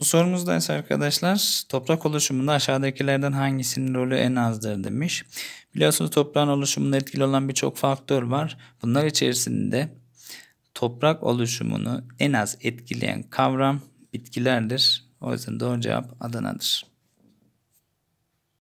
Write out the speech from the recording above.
Bu sorumuzda ise arkadaşlar toprak oluşumunda aşağıdakilerden hangisinin rolü en azdır demiş. Biliyorsunuz toprağın oluşumunda etkili olan birçok faktör var. Bunlar içerisinde toprak oluşumunu en az etkileyen kavram bitkilerdir. O yüzden doğru cevap Adana'dır.